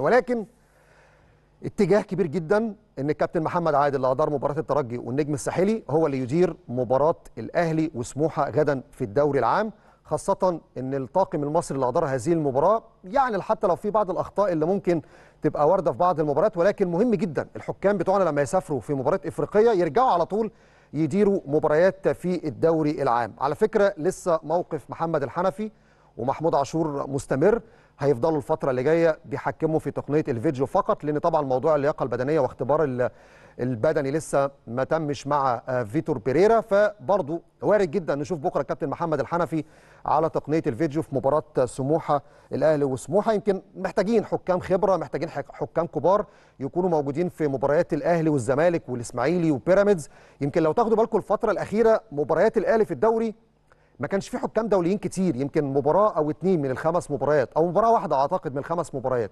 ولكن اتجاه كبير جدا ان الكابتن محمد عادل اللي ادار مباراه الترجي والنجم الساحلي هو اللي يدير مباراه الاهلي وسموحه غدا في الدوري العام خاصه ان الطاقم المصري اللي ادار هذه المباراه يعني حتى لو في بعض الاخطاء اللي ممكن تبقى وارده في بعض المباريات ولكن مهم جدا الحكام بتوعنا لما يسافروا في مباراه افريقيه يرجعوا على طول يديروا مباريات في الدوري العام على فكره لسه موقف محمد الحنفي ومحمود عاشور مستمر هيفضلوا الفتره اللي جايه بيحكموا في تقنيه الفيديو فقط لان طبعا موضوع اللياقه البدنيه واختبار البدني لسه ما تمش مع آه، فيتور بيريرا فبرضه وارد جدا نشوف بكره الكابتن محمد الحنفي على تقنيه الفيديو في مباراه سموحه الاهلي وسموحه يمكن محتاجين حكام خبره محتاجين حكام كبار يكونوا موجودين في مباريات الاهلي والزمالك والاسماعيلي وبيراميدز يمكن لو تاخدوا بالكم الفتره الاخيره مباريات الاهلي في الدوري ما كانش في حكام دوليين كتير يمكن مباراه او اتنين من الخمس مباريات او مباراه واحده اعتقد من الخمس مباريات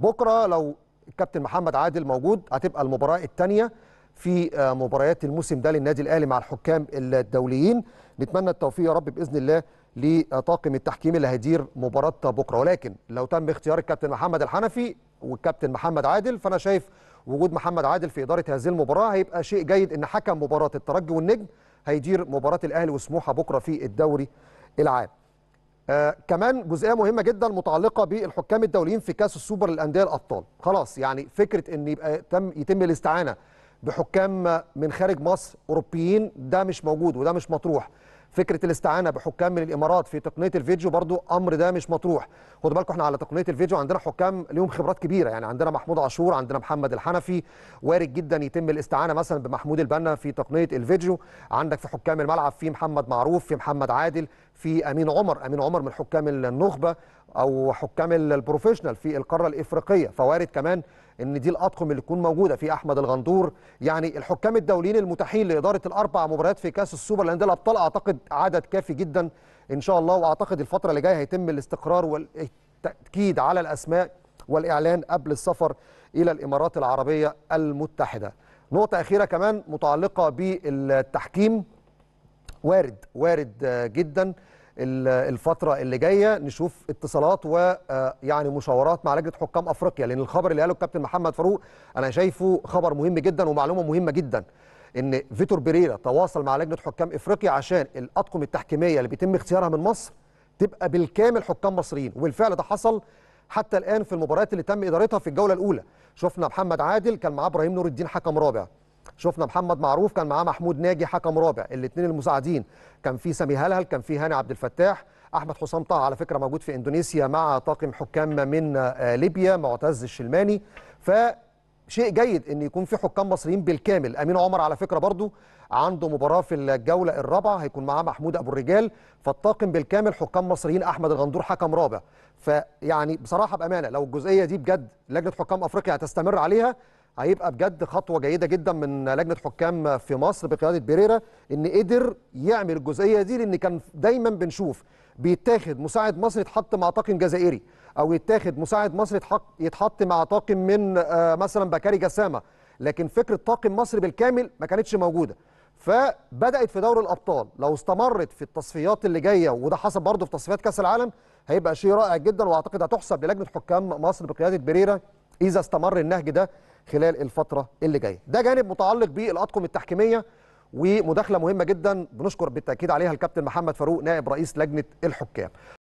بكره لو الكابتن محمد عادل موجود هتبقى المباراه الثانيه في آه، مباريات الموسم ده للنادي الاهلي مع الحكام الدوليين نتمنى التوفيق يا رب باذن الله لطاقم التحكيم اللي هيدير مباراه بكره ولكن لو تم اختيار الكابتن محمد الحنفي والكابتن محمد عادل فانا شايف وجود محمد عادل في اداره هذه المباراه هيبقى شيء جيد ان حكم مباراه الترجي والنجم هيدير مباراه الاهلي وسموحه بكره في الدوري العام آه كمان جزئيه مهمه جدا متعلقه بالحكام الدوليين في كاس السوبر للانديه الابطال خلاص يعني فكره ان يبقى تم يتم الاستعانه بحكام من خارج مصر اوروبيين ده مش موجود وده مش مطروح فكره الاستعانه بحكام من الامارات في تقنيه الفيديو برضو امر ده مش مطروح خدوا بالكم احنا على تقنيه الفيديو عندنا حكام ليهم خبرات كبيره يعني عندنا محمود عاشور عندنا محمد الحنفي وارد جدا يتم الاستعانه مثلا بمحمود البنا في تقنيه الفيديو عندك في حكام الملعب في محمد معروف في محمد عادل في امين عمر امين عمر من حكام النخبه او حكام البروفيشنال في القاره الافريقيه فوارد كمان ان دي الاطقم اللي تكون موجوده في احمد الغندور يعني الحكام الدوليين المتاحين لاداره الاربع مباريات في كاس السوبر لان الابطال اعتقد عدد كافي جدا ان شاء الله واعتقد الفتره اللي جايه هيتم الاستقرار والتاكيد على الاسماء والاعلان قبل السفر الى الامارات العربيه المتحده نقطه اخيره كمان متعلقه بالتحكيم وارد وارد جدا الفتره اللي جايه نشوف اتصالات ويعني آه، مشاورات مع لجنه حكام افريقيا لان الخبر اللي قاله الكابتن محمد فاروق انا شايفه خبر مهم جدا ومعلومه مهمه جدا ان فيتور بيريرا تواصل مع لجنه حكام افريقيا عشان الاطقم التحكيميه اللي بيتم اختيارها من مصر تبقى بالكامل حكام مصريين وبالفعل ده حصل حتى الان في المباريات اللي تم ادارتها في الجوله الاولى شفنا محمد عادل كان معاه ابراهيم نور الدين حكم رابع شفنا محمد معروف كان معاه محمود ناجي حكم رابع الاثنين المساعدين كان في سامي هلهل كان في هاني عبد الفتاح احمد حسام طه على فكره موجود في اندونيسيا مع طاقم حكام من آه، ليبيا معتز الشلماني ف شيء جيد ان يكون في حكام مصريين بالكامل امين عمر على فكره برضو عنده مباراه في الجوله الرابعه هيكون معاه محمود ابو الرجال فالطاقم بالكامل حكام مصريين احمد الغندور حكم رابع فيعني بصراحه بامانه لو الجزئيه دي بجد لجنه حكام افريقيا هتستمر عليها هيبقى بجد خطوه جيده جدا من لجنه حكام في مصر بقياده بيريرا ان قدر يعمل الجزئيه دي لان كان دايما بنشوف بيتاخد مساعد مصري يتحط مع طاقم جزائري او يتاخد مساعد مصري يتحط مع طاقم من آه، مثلا بكاري جسامه لكن فكره طاقم مصري بالكامل ما كانتش موجوده فبدات في دوري الابطال لو استمرت في التصفيات اللي جايه وده حصل برضه في تصفيات كاس العالم هيبقى شيء رائع جدا واعتقد هتحسب للجنه حكام مصر بقياده بريرة اذا استمر النهج ده خلال الفتره اللي جايه ده جانب متعلق بالاطقم التحكيميه ومداخله مهمه جدا بنشكر بالتاكيد عليها الكابتن محمد فاروق نائب رئيس لجنه الحكام